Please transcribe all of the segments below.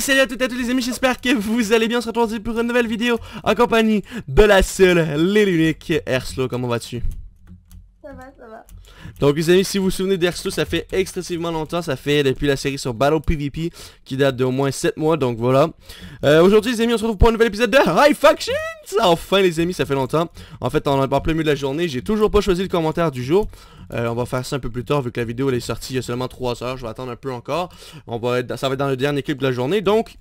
salut à toutes et à tous les amis, j'espère que vous allez bien, on se retrouve pour une nouvelle vidéo en compagnie de la seule, l'unique, Erslo, comment vas-tu ça va, ça va. Donc les amis, si vous vous souvenez d'Ersto, ça fait excessivement longtemps, ça fait depuis la série sur Battle PvP qui date d'au moins 7 mois, donc voilà. Euh, aujourd'hui les amis, on se retrouve pour un nouvel épisode de High Factions Enfin les amis, ça fait longtemps. En fait, on est en plein milieu de la journée, j'ai toujours pas choisi le commentaire du jour. Euh, on va faire ça un peu plus tard vu que la vidéo elle est sortie il y a seulement 3 heures, je vais attendre un peu encore. On va être, ça va être dans le dernier clip de la journée, donc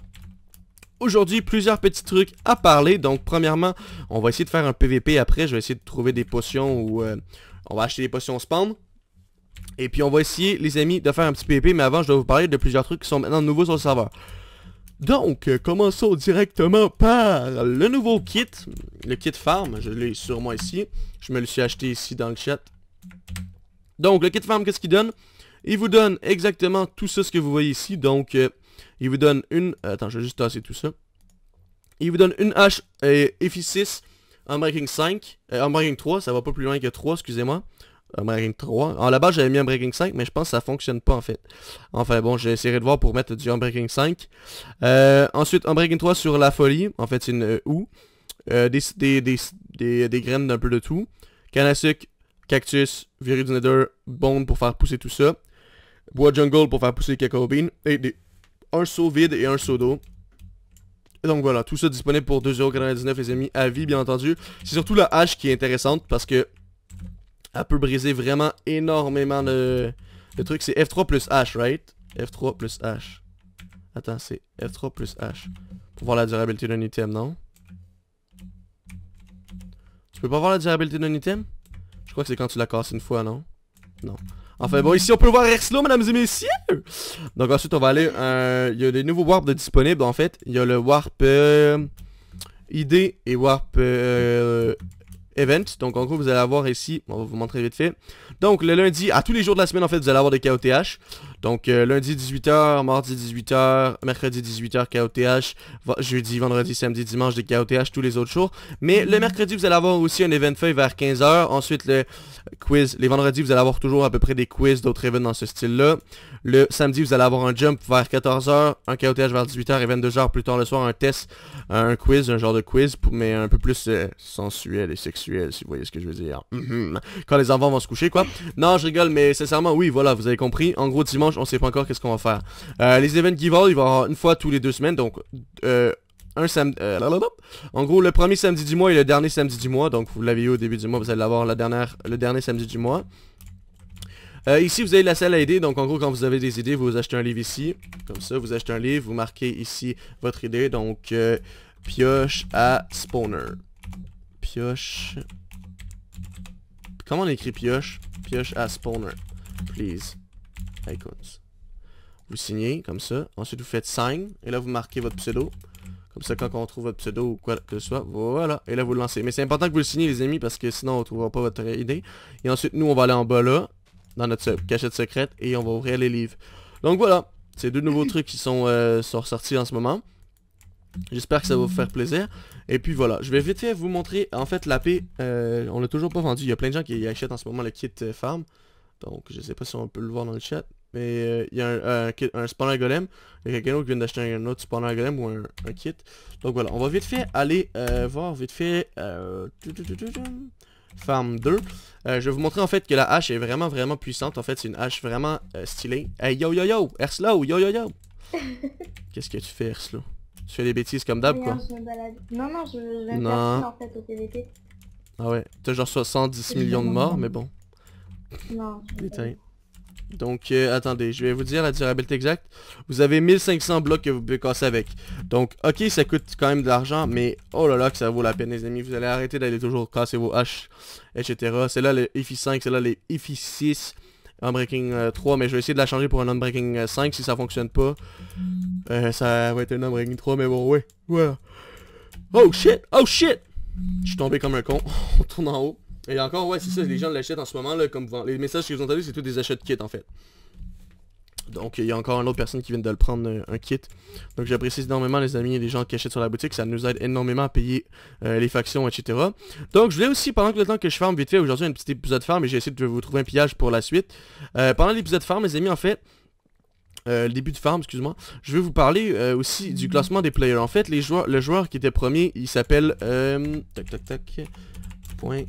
Aujourd'hui, plusieurs petits trucs à parler. Donc, premièrement, on va essayer de faire un PVP après. Je vais essayer de trouver des potions ou, euh, on va acheter des potions spawn. Et puis on va essayer, les amis, de faire un petit pépé Mais avant, je dois vous parler de plusieurs trucs qui sont maintenant nouveaux sur le serveur. Donc, euh, commençons directement par le nouveau kit. Le kit farm, je l'ai sur moi ici. Je me le suis acheté ici dans le chat. Donc, le kit farm, qu'est-ce qu'il donne Il vous donne exactement tout ça, ce que vous voyez ici. Donc, euh, il vous donne une... Euh, attends, je vais juste tasser tout ça. Il vous donne une hache et 6 Unbreaking 5, euh, Unbreaking 3, ça va pas plus loin que 3, excusez-moi. Unbreaking 3. En la base, j'avais mis un breaking 5, mais je pense que ça fonctionne pas en fait. Enfin bon, j'ai essayé de voir pour mettre du Unbreaking 5. Euh, ensuite, Unbreaking 3 sur la folie. En fait, c'est une euh, ou. Euh, des, graines d'un peu de tout. Canne cactus, virus du bone pour faire pousser tout ça. Bois jungle pour faire pousser les cacao Et des, un seau vide et un seau d'eau donc voilà, tout ça disponible pour 2,99€ les amis, à vie bien entendu. C'est surtout la hache qui est intéressante parce que elle peut briser vraiment énormément de, de trucs. C'est F3 plus H, right? F3 plus H. Attends, c'est F3 plus H. Pour voir la durabilité d'un item, non? Tu peux pas voir la durabilité d'un item? Je crois que c'est quand tu la casses une fois, non? Non. Enfin bon, ici on peut voir Erslo, mesdames et messieurs. Donc ensuite on va aller, euh, il y a des nouveaux warps disponibles en fait. Il y a le warp euh, ID et warp euh, event. Donc en gros vous allez avoir ici, on va vous montrer vite fait. Donc le lundi, à tous les jours de la semaine en fait, vous allez avoir des KOTH. Donc euh, lundi 18h, mardi 18h, mercredi 18h KOTH, jeudi, vendredi, samedi, dimanche des KOTH, tous les autres jours. Mais le mercredi, vous allez avoir aussi un event feuille vers 15h. Ensuite, le quiz. Les vendredis, vous allez avoir toujours à peu près des quiz d'autres events dans ce style-là. Le samedi, vous allez avoir un jump vers 14h, un KOTH vers 18h et 22h plus tard le soir, un test, un quiz, un genre de quiz, mais un peu plus euh, sensuel et sexuel, si vous voyez ce que je veux dire. Hum, hum. Quand les enfants vont se coucher, quoi. Non, je rigole, mais sincèrement, oui, voilà, vous avez compris. En gros, dimanche, on on sait pas encore qu'est-ce qu'on va faire. Euh, les events giveaway, il va y avoir une fois tous les deux semaines, donc euh, un samedi... Euh, en gros, le premier samedi du mois et le dernier samedi du mois, donc vous l'avez eu au début du mois, vous allez l'avoir la dernière, le dernier samedi du mois. Euh, ici, vous avez la salle à aider, donc en gros, quand vous avez des idées, vous achetez un livre ici, comme ça, vous achetez un livre, vous marquez ici votre idée, donc pioche à spawner. Pioche... Comment on écrit pioche Pioche à spawner, please. Icons. Vous signez, comme ça. Ensuite, vous faites sign. Et là, vous marquez votre pseudo. Comme ça, quand on trouve votre pseudo ou quoi que ce soit, voilà. Et là, vous le lancez. Mais c'est important que vous le signez, les amis, parce que sinon, on ne trouvera pas votre idée. Et ensuite, nous, on va aller en bas là, dans notre cachette secrète, et on va ouvrir les livres. Donc voilà, c'est deux nouveaux trucs qui sont, euh, sortis en ce moment. J'espère que ça va vous faire plaisir. Et puis voilà, je vais vite fait vous montrer, en fait, l'AP euh, on l'a toujours pas vendu. Il y a plein de gens qui achètent en ce moment le kit euh, farm. Donc, je sais pas si on peut le voir dans le chat mais euh, il y a un, euh, un, un spawner golem. Il y a quelqu'un d'autre qui vient d'acheter un autre spawner golem ou un, kit. Donc voilà, on va vite fait aller euh, voir vite fait Farm 2. je vais vous montrer en fait que la hache est vraiment vraiment puissante. En fait, c'est une hache vraiment stylée. Hey yo yo yo, Erslow, yo yo yo. Qu'est-ce que tu fais Erslow Tu fais des bêtises comme d'hab quoi Non non, je vais me en fait au Ah ouais, t'as genre 70 millions de morts, mais bon. Non. Donc, euh, attendez, je vais vous dire la durabilité exacte. Vous avez 1500 blocs que vous pouvez casser avec. Donc, ok, ça coûte quand même de l'argent, mais oh là là que ça vaut la peine, les amis. Vous allez arrêter d'aller toujours casser vos haches, etc. C'est là les efi 5, c'est là les efi 6, Unbreaking breaking euh, 3, mais je vais essayer de la changer pour un Unbreaking 5 euh, si ça fonctionne pas. ça va être un Unbreaking 3, mais bon, ouais, Oh shit, oh shit Je suis tombé comme un con, on tourne en haut. Et encore, ouais, c'est ça, les gens l'achètent en ce moment, là, comme vous... les messages que vous entendez, c'est tous des achats de kits, en fait. Donc, il y a encore une autre personne qui vient de le prendre, euh, un, kit. Donc, j'apprécie énormément, les amis, et les gens qui achètent sur la boutique. Ça nous aide énormément à payer euh, les factions, etc. Donc, je voulais aussi, pendant que le temps que je ferme vite fait, aujourd'hui, un petit épisode de farm, et j'ai essayé de vous trouver un pillage pour la suite. Euh, pendant l'épisode farm, les amis, en fait, euh, le début de farm, excuse-moi, je vais vous parler aussi du classement des players. En fait, les joueurs, le joueur qui était premier, il s'appelle... tac, tac, tac. Point,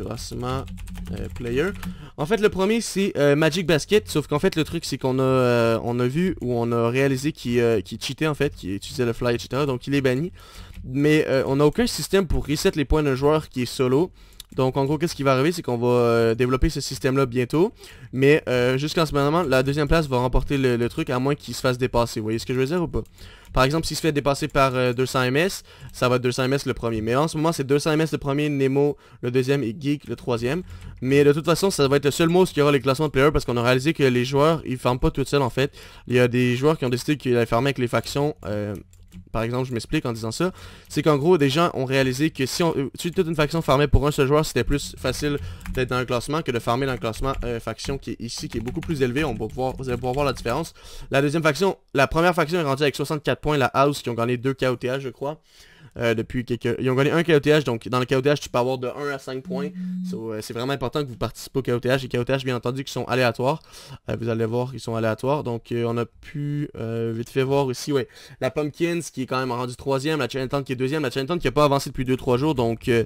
euh, player. En fait, le premier, c'est euh, Magic Basket, sauf qu'en fait, le truc, c'est qu'on a, euh, on a vu ou on a réalisé qu'il euh, qui cheatait, en fait, qu'il utilisait le fly, etc. Donc, il est banni. Mais on n'a aucun système pour reset les points d'un joueur qui est solo. Donc, en gros, qu'est-ce qui va arriver, c'est qu'on va développer ce système-là bientôt. Mais jusqu'en ce moment, la deuxième place va remporter le, le truc, à moins qu'il se fasse dépasser. Vous voyez ce que je veux dire ou pas par exemple, s'il se fait dépasser par 200 euh, ms, ça va être 200 ms le premier. Mais en ce moment, c'est 200 ms le premier, Nemo le deuxième et Geek le troisième. Mais de toute façon, ça va être le seul mot qui aura les classements de players parce qu'on a réalisé que les joueurs, ils ferment pas tout seuls en fait. Il y a des joueurs qui ont décidé qu'ils allaient fermer avec les factions. Euh, par exemple, je m'explique en disant ça, c'est qu'en gros, des gens ont réalisé que si on, euh, toute une faction farmait pour un seul joueur, c'était plus facile d'être dans un classement que de farmer dans un classement euh, faction qui est ici, qui est beaucoup plus élevé. On va pouvoir, vous allez pouvoir voir la différence. La deuxième faction, la première faction est rendue avec 64 points, la House, qui ont gagné 2 KOTH, je crois. Euh, depuis quelques... Ils ont gagné un KOTH, donc dans le KOTH, tu peux avoir de 1 à 5 points. Euh, c'est vraiment important que vous participez au KOTH. Les KOTH, bien entendu, qui sont aléatoires. Euh, vous allez voir qu'ils sont aléatoires. Donc, on a pu vite fait voir aussi, ouais, la Pumpkins qui est quand même rendue troisième, la Chinatown qui est deuxième, la Chinatown qui n'a pas avancé depuis 2-3 jours. Donc, je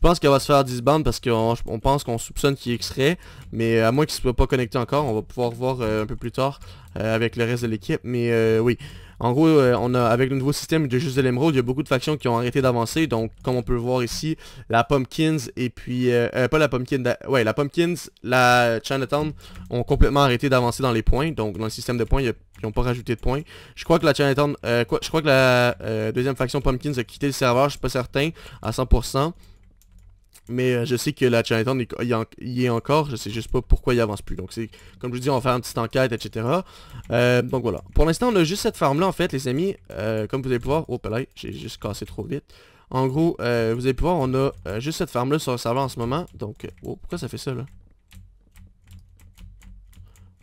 pense qu'elle va se faire disband parce qu'on pense qu'on soupçonne qu'il extrait. Mais à moins qu'il ne soit pas connecté encore, on va pouvoir voir un peu plus tard avec le reste de l'équipe. Mais oui. En gros, euh, on a avec le nouveau système de juste de l'émeraude, il y a beaucoup de factions qui ont arrêté d'avancer. Donc, comme on peut voir ici, la Pumpkins et puis... Euh, euh pas la Pumpkin, ouais, la Pumpkins, la Chinatown ont complètement arrêté d'avancer dans les points. Donc, dans le système de points, ils n'ont pas rajouté de points. Je crois que la Chinatown... Euh, quoi, je crois que la deuxième faction Pumpkins a quitté le serveur, je suis pas certain, à 100%. Mais euh, je sais que la Chinatown est, y, est encore, je sais juste pas pourquoi il avance plus. Donc c'est, comme je vous dis, on va faire une petite enquête, etc. Euh, donc voilà. Pour l'instant, on a juste cette farm-là, en fait, les amis. Euh, comme vous allez pouvoir... Oh, ben là, j'ai juste cassé trop vite. En gros, vous vous allez pouvoir, on a juste cette farm-là sur le serveur en ce moment. Donc, oh, pourquoi ça fait ça, là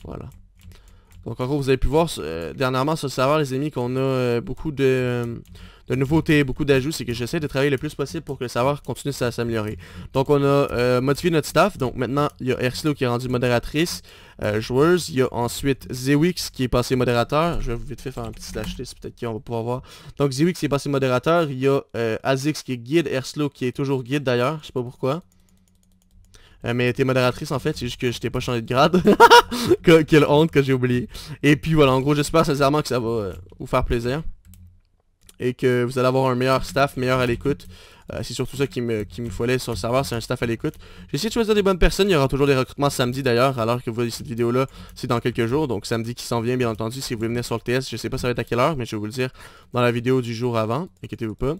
Voilà. Donc en gros, vous avez pu voir dernièrement sur le serveur, les amis, qu'on a beaucoup de, de nouveauté, beaucoup d'ajouts, c'est que j'essaie de travailler le plus possible pour que le savoir continue à s'améliorer. Donc on a euh, modifié notre staff, donc maintenant il y a Erslo qui est rendu modératrice, euh, joueuse, il y a ensuite Zewix qui est passé modérateur, je vais vite fait faire un petit slash list, peut-être qu'on va pouvoir voir. Donc Zewix est passé modérateur, il y a euh, Azix qui est guide, Erslo qui est toujours guide d'ailleurs, je sais pas pourquoi. Euh, mais était modératrice en fait, c'est juste que je t'ai pas changé de grade. quelle honte que j'ai oublié. Et puis voilà, en gros j'espère sincèrement que ça va euh, vous faire plaisir et que vous allez avoir un meilleur staff, meilleur à l'écoute. Euh, c'est surtout ça qui me, qui me fallait sur le serveur, c'est un staff à l'écoute. J'essaie de choisir des bonnes personnes, il y aura toujours des recrutements samedi d'ailleurs, alors que vous voyez cette vidéo-là, c'est dans quelques jours, donc samedi qui s'en vient bien entendu, si vous venez sur le TS, je sais pas ça va être à quelle heure, mais je vais vous le dire dans la vidéo du jour avant, inquiétez-vous pas.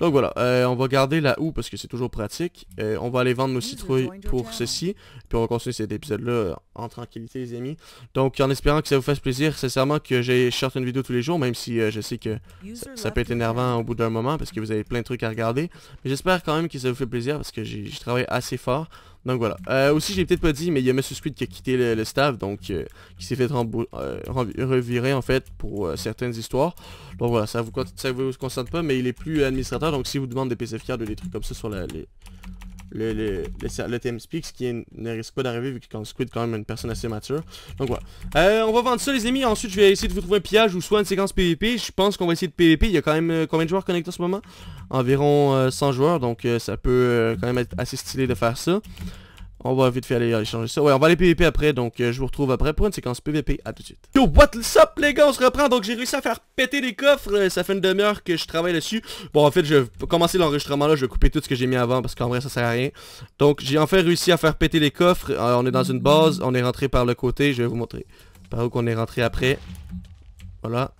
Donc voilà, euh, on va garder la houe parce que c'est toujours pratique. Euh, on va aller vendre nos citrouilles pour ceci. Puis on va continuer cet épisode-là en tranquillité, les amis. Donc en espérant que ça vous fasse plaisir, sincèrement que j'ai short une vidéo tous les jours, même si euh, je sais que ça, ça, peut être énervant au bout d'un moment parce que vous avez plein de trucs à regarder. Mais j'espère quand même que ça vous fait plaisir parce que j'ai travaillé assez fort. Donc voilà. Euh, aussi, j'ai peut-être pas dit, mais il y a Monsieur Squid qui a quitté le, staff, donc euh, qui s'est fait euh, revirer en fait pour euh, certaines histoires. Donc voilà, ça vous ça vous concerne pas, mais il est plus administrateur, donc si vous demandez des cards ou des trucs comme ça sur la, les, le, le, le, ce qui ne risque pas d'arriver vu qu'on squid quand même une personne assez mature. Donc voilà. Euh, on va vendre ça les amis, ensuite je vais essayer de vous trouver un pillage ou soit une séquence PVP. Je pense qu'on va essayer de PVP, il y a quand même euh, combien de joueurs connectés en ce moment Environ 100 euh, joueurs, donc ça peut quand même être assez stylé de faire ça. On va vite fait aller changer ça. Ouais, on va aller PVP après, donc euh, je vous retrouve après pour une séquence PVP. À tout de suite. Yo, what's up les gars, on se reprend. Donc j'ai réussi à faire péter les coffres. Euh, ça fait une demi-heure que je travaille dessus. Bon, en fait, je vais commencer l'enregistrement là. Je vais couper tout ce que j'ai mis avant parce qu'en vrai, ça sert à rien. Donc j'ai enfin réussi à faire péter les coffres. Euh, on est dans une base, on est rentré par le côté. Je vais vous montrer par où qu'on est rentré après. Voilà.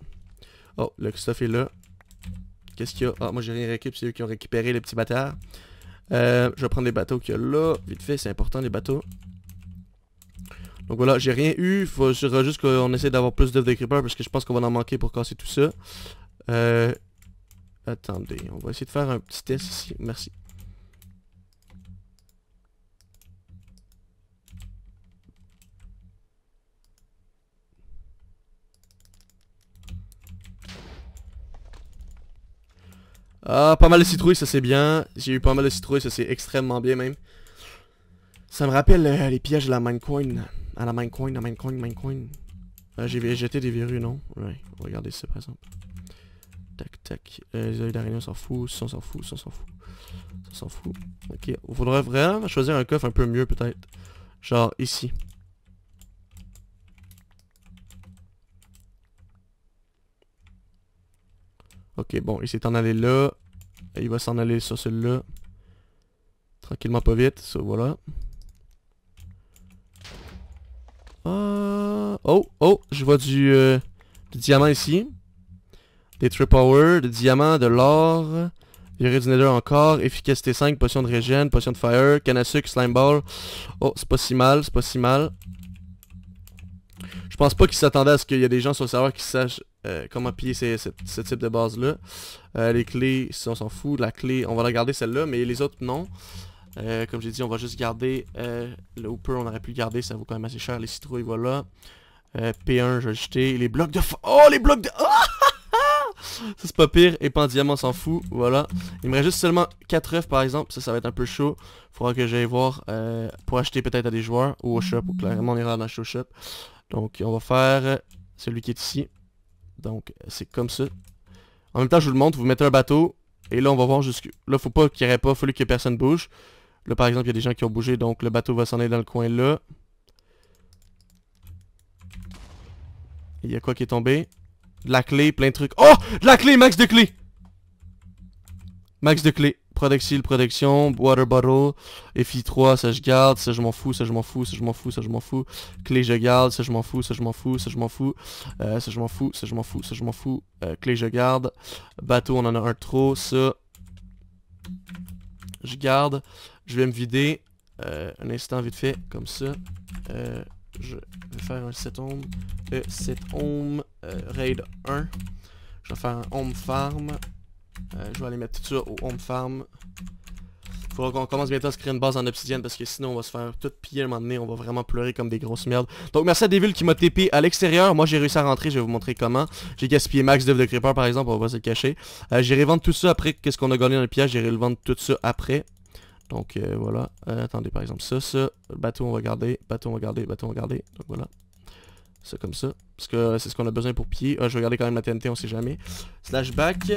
Oh, le stuff est là. Qu'est-ce qu'il y a Ah, oh, moi j'ai rien récupéré, c'est eux qui ont récupéré les petits bâtards. Euh, je vais prendre les bateaux qu'il y a là. Vite fait, c'est important les bateaux. Donc voilà, j'ai rien eu. Faut, faudra juste qu'on essaie d'avoir plus d'œufs de creeper parce que je pense qu'on va en manquer pour casser tout ça. Euh, attendez, on va essayer de faire un petit test ici. Merci. Ah, pas mal de citrouilles, ça c'est bien. J'ai eu pas mal de citrouilles, ça c'est extrêmement bien même. Ça me rappelle euh, les pièges de la Minecoin. À la Minecoin, à Minecoin, Minecoin. Euh, j'ai jeté des verrues, non Ouais, regardez ça par exemple. Tac, tac. Euh, les oeils d'araignée, on s'en fout. Ça, s'en fout, s'en fout. s'en fout. Ok, il faudrait vraiment choisir un coffre un peu mieux peut-être. Genre ici. Ok, bon, il s'est en allé là. Et il va s'en aller sur celui-là. Tranquillement, pas vite. Ça, voilà. Ah, oh, oh, je vois du, euh, diamant ici. Des trip power, des diamants, de l'or. Virer du nether encore. Efficacité 5, potion de régène, potion de fire, canne à sucre, slime ball. Oh, c'est pas si mal, c'est pas si mal. Je pense pas qu'il s'attendait à ce qu'il y ait des gens sur le serveur qui sachent euh, comment piller ce type de base-là. Euh, les clés, ça on s'en fout, la clé, on va la garder celle-là, mais les autres non. Euh, comme j'ai dit, on va juste garder le hooper, on aurait pu le garder, ça vaut quand même assez cher, les citrouilles, voilà. P1, je vais Les blocs de... Oh, les blocs de... Ah, ah, ah! ça c'est pas pire, et pas diamant, on s'en fout, voilà. Il me reste juste seulement 4 œufs par exemple, ça ça va être un peu chaud. Faudra que j'aille voir pour acheter peut-être à des joueurs ou au shop, ou clairement on ira dans au shop. Donc on va faire celui qui est ici. Donc, c'est comme ça. En même temps, je vous le montre, vous mettez un bateau, et là, on va voir jusqu'où. Là, faut pas qu'il n'y ait pas, fallu que personne bouge. Là, par exemple, il y a des gens qui ont bougé, donc le bateau va s'en aller dans le coin là. Il y a quoi qui est tombé la clé, plein de trucs. Oh la clé, max de clé Max de clé. Protection, Protection, Water Bottle, FI3, ça je garde, ça je m'en fous, ça je m'en fous, ça je m'en fous, ça je m'en fous. Clé je garde, ça je m'en fous, ça je m'en fous, ça je m'en fous, ça je m'en fous, ça je m'en fous, ça je m'en fous. clé je garde. Bateau on en a un trop, ça. Je garde. Je vais me vider. un instant vite fait, comme ça. je vais faire un 7 ohm. set ohm raid 1. Je vais faire un home farm. Euh, je vais aller mettre tout ça au home farm. Faudra qu'on commence bientôt à se créer une base en obsidienne parce que sinon on va se faire tout piller à un moment donné, on va vraiment pleurer comme des grosses merdes. Donc merci à Devil qui m'a TP à l'extérieur, moi j'ai réussi à rentrer, je vais vous montrer comment. J'ai gaspillé max d'œufs de creeper par exemple, on va se le cacher. Euh, j'irai vendre tout ça après, qu'est-ce qu'on a gagné dans le pillage, j'irai le vendre tout ça après. Donc euh, voilà, euh, attendez par exemple ça, ça, bateau on va garder, bateau on va garder, bateau on va garder, donc voilà. Ça comme ça, parce que c'est ce qu'on a besoin pour piller. je vais garder quand même la TNT, on sait jamais. back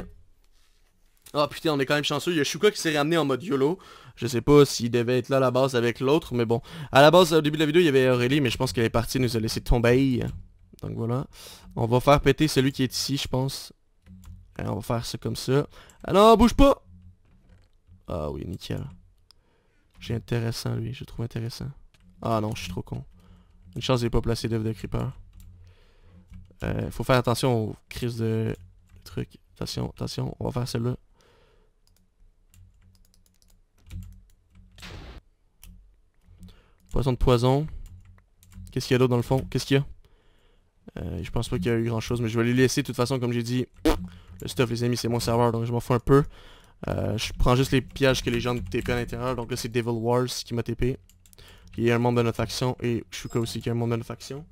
oh, putain, on est quand même chanceux. Il y a Shuka qui s'est ramené en mode YOLO. Je sais pas s'il devait être là à la base avec l'autre, mais bon. À la base, au début de la vidéo, il y avait Aurélie, mais je pense qu'elle est partie, nous a laissé tomber. Donc voilà. On va faire péter celui qui est ici, je pense. Et hein, on va faire ça comme ça. Ah non, bouge pas Ah oui, nickel. J'ai intéressant, lui. Je trouve intéressant. Ah non, je suis trop con. Une chance, j'ai pas placé d'œuf de creeper. Euh, faut faire attention aux crises de trucs. Attention, attention. On va faire celle-là. Poison de poison. Qu'est-ce qu'il y a d'autre dans le fond Qu'est-ce qu'il y a euh, Je pense pas qu'il y a eu grand chose, mais je vais les laisser de toute façon, comme j'ai dit. Le stuff, les amis, c'est mon serveur, donc je m'en fous un peu. Euh, je prends juste les pièges que les gens TP à l'intérieur. Donc là, c'est Devil Wars qui m'a TP. Il y a un membre de notre faction et Shuka aussi qui est un membre de notre faction.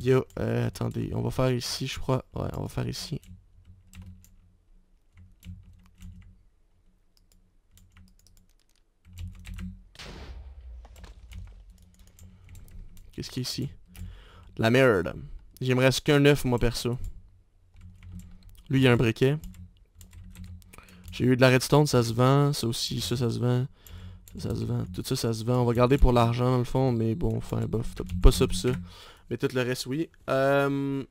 yo euh, attendez, on va faire ici, je crois. Ouais, on va faire ici. Qu'est-ce qu'il y a ici La merde. J'aimerais ce qu'un œuf, moi, perso. Lui, il y a un briquet. J'ai eu de la redstone, ça se vend. Ça aussi, ça, ça se vend. Ça, se vend. Tout ça, ça se vend. On va garder pour l'argent, dans le fond, mais bon, enfin, bof. Pas ça pour ça. Mais tout le reste, oui. Euh,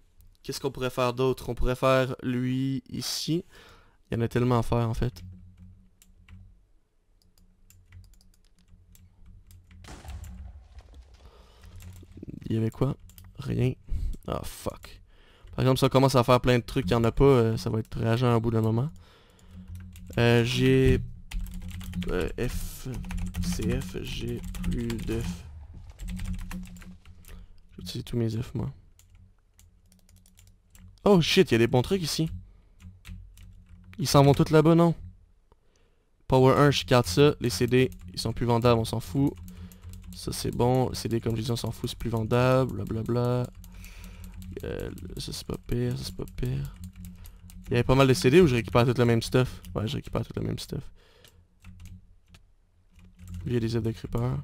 qu'est-ce qu'on pourrait faire d'autre On pourrait faire lui ici. Il y en a tellement à faire, en fait. Il y avait quoi Rien. Ah, fuck. Par exemple, ça commence à faire plein de trucs, qu'il n'y en a pas, euh, ça va être rageant au bout d'un moment. Euh, j'ai... Euh, F... CF, j'ai plus de... J'utilise tous mes F, moi. Oh shit, il y a des bons trucs ici. Ils s'en vont tous là-bas, non Power 1, je garde ça. Les CD, ils sont plus vendables, on s'en fout. Ça c'est bon. CD comme je dis on s'en fout, c'est plus vendable. Blablabla. Euh, ça c'est pas pire, ça c'est pas pire. Il y avait pas mal de CD où je récupère tout le même stuff. Ouais, je récupère tout le même stuff. Via des œufs de creeper.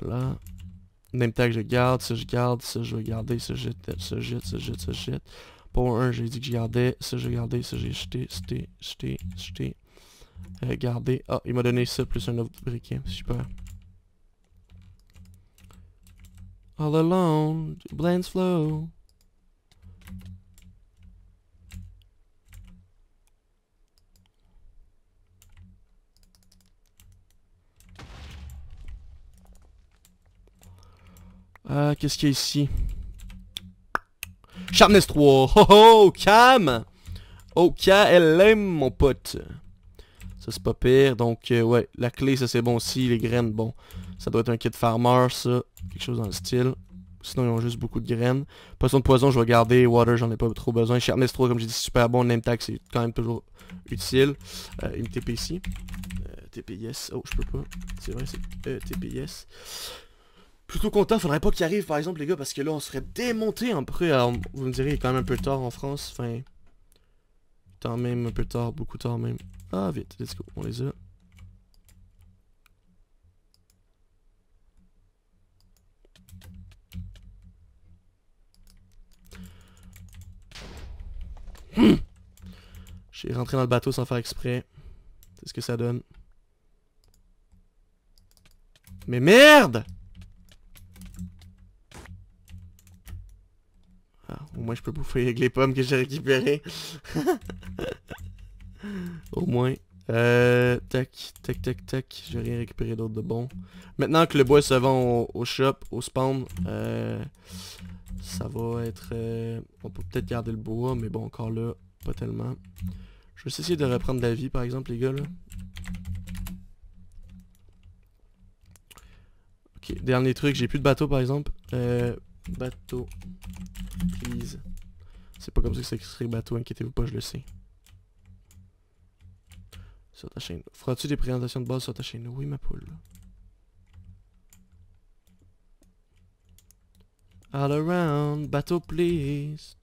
Voilà. Name tag je garde, ça je garde, ça je vais garder, ça je jette, ça jette, ça jette, ça jette. Pour un j'ai dit que je gardais, ça je gardais, ça j'ai jeté, jeté, jeté, jeté. Regardez. Ah, il m'a donné ça plus un autre briquet. Super. All alone, blends flow. Ah, qu'est-ce qu'il y a ici Sharpness 3. Oh oh, cam aime mon pote. Ça, c'est pas pire. Donc, euh, ouais, la clé, ça, c'est bon aussi. Les graines, bon, ça doit être un kit farmer, ça. Quelque chose dans le style. Sinon, ils ont juste beaucoup de graines. Poisson de poison, je vais garder. Water, j'en ai pas trop besoin. Sharpness 3, comme j'ai dit, super bon. Name tag, c'est quand même toujours utile. Euh, une TP ici. Euh, TPIS. Oh, je peux pas. C'est vrai, c'est euh, Plutôt content, faudrait pas qu'il arrive par exemple les gars parce que là on serait démonté en Alors, vous me direz il est quand même un peu tard en France, enfin. Tant même un peu tard, beaucoup tard même. Ah, vite, let's go, on les a. Hmm. J'ai rentré dans le bateau sans faire exprès. C'est ce que ça donne. Mais merde ah, Au moins je peux bouffer avec les pommes que j'ai récupérées. Au moins. Euh, tac, tac, tac, tac. J'ai rien récupéré d'autre de bon. Maintenant que le bois se vend au, shop, au spawn, euh, ça va être... Euh, on peut peut-être garder le bois, mais bon, encore là, pas tellement. Je vais essayer de reprendre la vie, par exemple, les gars, là. Ok, dernier truc, j'ai plus de bateau, par exemple. Euh, bateau, please. C'est pas comme ça que ça écrit bateau, inquiétez-vous pas, je le sais. Sur ta chaîne. Feras-tu des présentations de base sur ta chaîne? Oui, ma poule. All around, bateau please.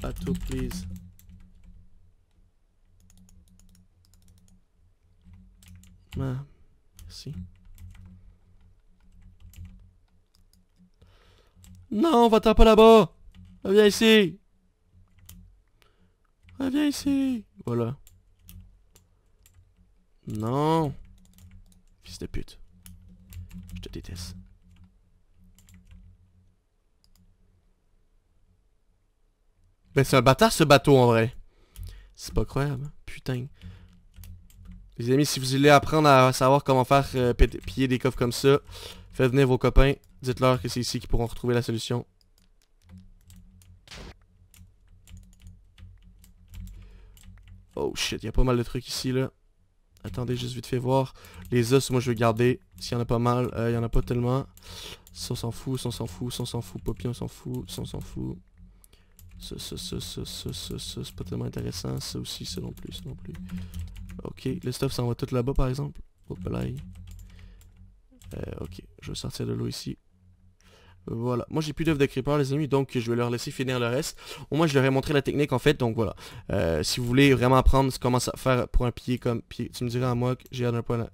Bateau please. Ah, merci. Non, va-t'en pas là-bas! Viens ici! Ah, viens ici Voilà. Non Fils de pute. Je te déteste. Mais ben, c'est un bâtard ce bateau en vrai. C'est pas croyable, hein. putain. Les amis, si vous voulez apprendre à savoir comment faire euh, piller des coffres comme ça, faites venir vos copains. Dites-leur que c'est ici qu'ils pourront retrouver la solution. Oh shit, il y a pas mal de trucs ici, là. Attendez, juste vite fait voir. Les os, moi, je vais garder. S'il y en a pas mal, il euh, y en a pas tellement. Ça, on s'en fout, ça, on s'en fout, ça, on s'en fout. Poppy, on s'en fout, ça, on s'en fout. Ça, ça, ça, ça, ça, c'est pas tellement intéressant. Ça aussi, ça non plus, ça non plus. Ok, le stuff ça va tout là-bas, par exemple. Hop là. Euh, ok, je vais sortir de l'eau ici. Voilà. Moi, j'ai plus d'œufs de creeper, les amis, donc je vais leur laisser finir le reste. Au moins, je leur ai montré la technique, en fait. Donc, voilà. Euh, si vous voulez vraiment apprendre comment ça faire pour un pied comme pied, tu me diras à moi que j'ai un point là.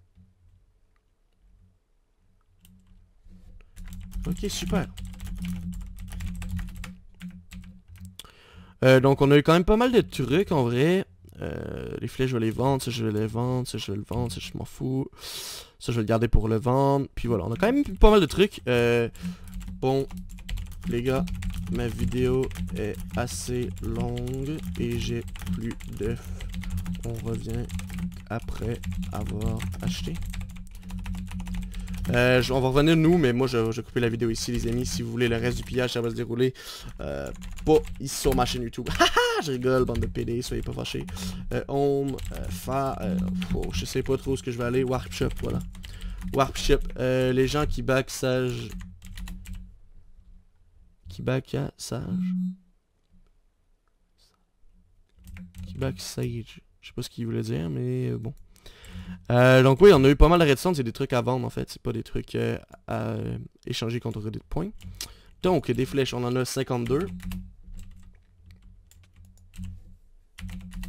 Ok, super. Euh, donc, on a eu quand même pas mal de trucs, en vrai. Euh, les flèches, je vais les vendre, ça je vais les vendre, ça je vais le vendre, ça je m'en fous. Ça je vais le garder pour le vendre. Puis voilà, on a quand même pas mal de trucs. Euh, Bon, les gars, ma vidéo est assez longue et j'ai plus d'œufs. On revient après avoir acheté. Euh, on va revenir nous, mais moi je vais couper la vidéo ici les amis. Si vous voulez le reste du pillage, ça va se dérouler euh, pas ici sur ma chaîne YouTube. je rigole, bande de PD, soyez pas fâchés. Euh, home, euh, fa... Euh, oh, je sais pas trop où ce que je vais aller. Warp Shop, voilà. Warp Shop. les gens qui back Kibaka Sage. Kibaka Sage. Je sais pas ce qu'il voulait dire, mais euh, bon. Euh, donc oui, on a eu pas mal de redstone, c'est des trucs à vendre en fait, c'est pas des trucs euh, à échanger contre des points. Donc, des flèches, on en a 52.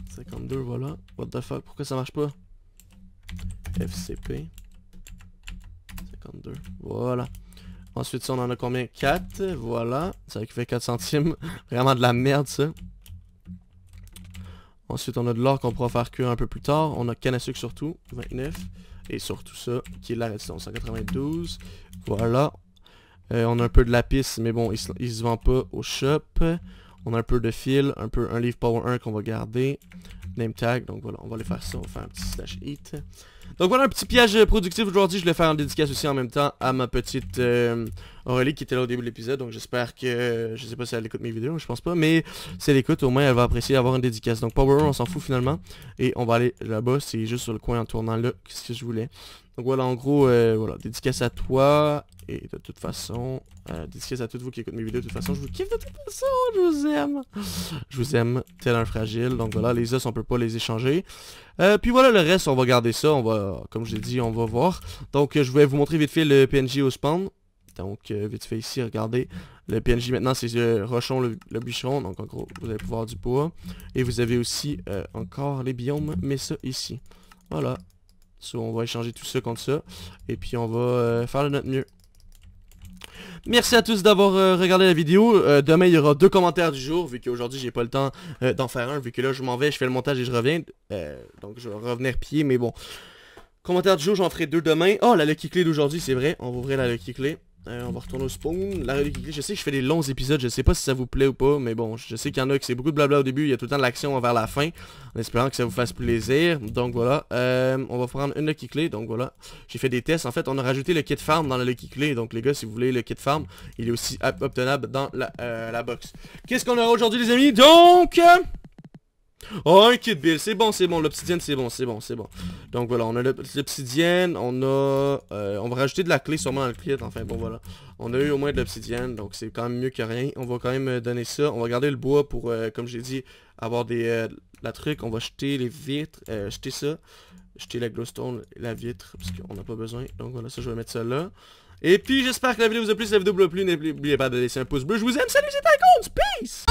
52, voilà. What the fuck, pourquoi ça marche pas FCP. 52, voilà. Ensuite, ça, on en a combien 4. Voilà. Ça fait 4 centimes. Vraiment de la merde, ça. Ensuite, on a de l'or qu'on pourra faire cuire un peu plus tard. On a canne à sucre surtout, 29. Et surtout ça, qui est la redstone, 192. Voilà. Euh, on a un peu de lapis, mais bon, il se, se vend pas au shop. On a un peu de fil, un peu un livre power 1 qu'on va garder. Name tag, donc voilà, on va aller faire ça. On va faire un petit slash hit. Donc voilà un petit piège productif aujourd'hui. Je le faire en dédicace aussi en même temps à ma petite... Euh, Aurélie qui était là au début de l'épisode, donc j'espère que, je sais pas si elle écoute mes vidéos, je pense pas, mais si elle écoute, au moins elle va apprécier d'avoir une dédicace. Donc Power, on s'en fout finalement, et on va aller là-bas, c'est juste sur le coin en tournant là, qu'est-ce que je voulais. Donc voilà, en gros, euh, voilà, dédicace à toi, et de toute façon, euh, dédicace à toutes vous qui écoutent mes vidéos, de toute façon, je vous kiffe de toute façon, je vous aime. Je vous aime, tel un fragile, donc voilà, les os, on peut pas les échanger. Euh, puis voilà, le reste, on va garder ça, on va, comme je l'ai dit, on va voir. Donc je vais vous montrer vite fait le PNJ au spawn, donc, euh, vite fait ici, regardez. Le PNJ maintenant, c'est le rochon, le, bichon, Donc, en gros, vous allez pouvoir du bois. Et vous avez aussi euh, encore les biomes, mais ça ici. Voilà. Donc, on va échanger tout ça contre ça. Et puis, on va euh, faire le notre mieux. Merci à tous d'avoir regardé la vidéo. demain, il y aura deux commentaires du jour, vu qu'aujourd'hui, j'ai pas le temps d'en faire un, vu que là, je m'en vais, je fais le montage et je reviens. donc, je vais revenir pied, mais bon. Commentaire du jour, j'en ferai deux demain. Oh, la Lucky Clé d'aujourd'hui, c'est vrai. On va ouvrir la Lucky Clé. Hein, on va retourner au spawn. La clé, Je sais que je fais des longs épisodes, je sais pas si ça vous plaît ou pas, mais bon, je sais qu'il y en a qui c'est beaucoup de blabla au début, il y a tout le temps de l'action vers la fin, en espérant que ça vous fasse plaisir. Donc voilà, euh, on va prendre une Lucky Clé, donc voilà. J'ai fait des tests, en fait, on a rajouté le kit farm dans la Lucky Clé, donc les gars, si vous voulez le kit farm, il est aussi obtenable dans la, euh, la box. Qu'est-ce qu'on aura aujourd'hui, les amis Donc... Euh, Oh, un kit bill, c'est bon, c'est bon, l'obsidienne, c'est bon, c'est bon, c'est bon. Donc voilà, on a l'obsidienne, on a... Euh, on va rajouter de la clé sûrement dans le kit, enfin bon voilà. On a eu au moins de l'obsidienne, donc c'est quand même mieux que rien. On va quand même euh, donner ça, on va garder le bois pour, euh, comme j'ai dit, avoir des... la truc, on va jeter les vitres, jeter ça. Jeter la glowstone, la vitre, parce qu'on n'a pas besoin. Donc voilà, ça je vais mettre ça là. Et puis j'espère que la vidéo vous a plu, si la vidéo vous a plu, n'oubliez pas de laisser un pouce bleu. Je vous aime, salut, c'est Icons, peace!